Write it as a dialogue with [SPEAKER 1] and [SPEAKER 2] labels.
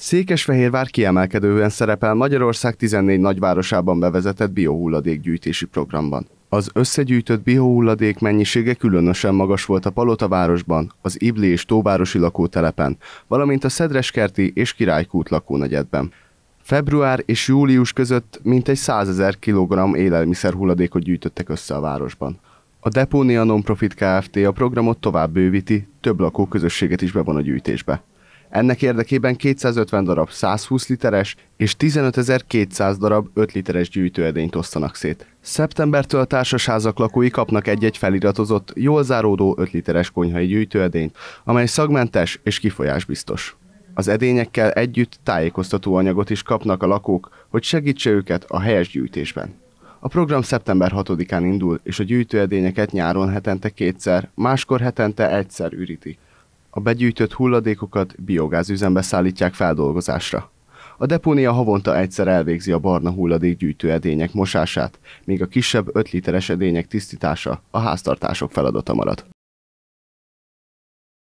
[SPEAKER 1] Székesfehérvár kiemelkedően szerepel Magyarország 14 nagyvárosában bevezetett biohulladékgyűjtési programban. Az összegyűjtött biohulladék mennyisége különösen magas volt a Palota városban, az Ibli és Tóvárosi lakótelepen, valamint a Szedreskerti és Királykút lakónegyedben. Február és július között mintegy 100 ezer kilogramm élelmiszer hulladékot gyűjtöttek össze a városban. A Depónia Nonprofit Kft. a programot tovább bővíti, több lakóközösséget is bevon a gyűjtésbe. Ennek érdekében 250 darab 120 literes és 15.200 darab 5 literes gyűjtőedényt osztanak szét. Szeptembertől a társasházak lakói kapnak egy-egy feliratozott, jól záródó 5 literes konyhai gyűjtőedényt, amely szagmentes és kifolyásbiztos. Az edényekkel együtt tájékoztató anyagot is kapnak a lakók, hogy segítse őket a helyes gyűjtésben. A program szeptember 6-án indul, és a gyűjtőedényeket nyáron hetente kétszer, máskor hetente egyszer ürítik. A begyűjtött hulladékokat biogázüzembe szállítják feldolgozásra. A depónia havonta egyszer elvégzi a barna hulladékgyűjtő edények mosását, míg a kisebb 5 literes edények tisztítása a háztartások feladata marad.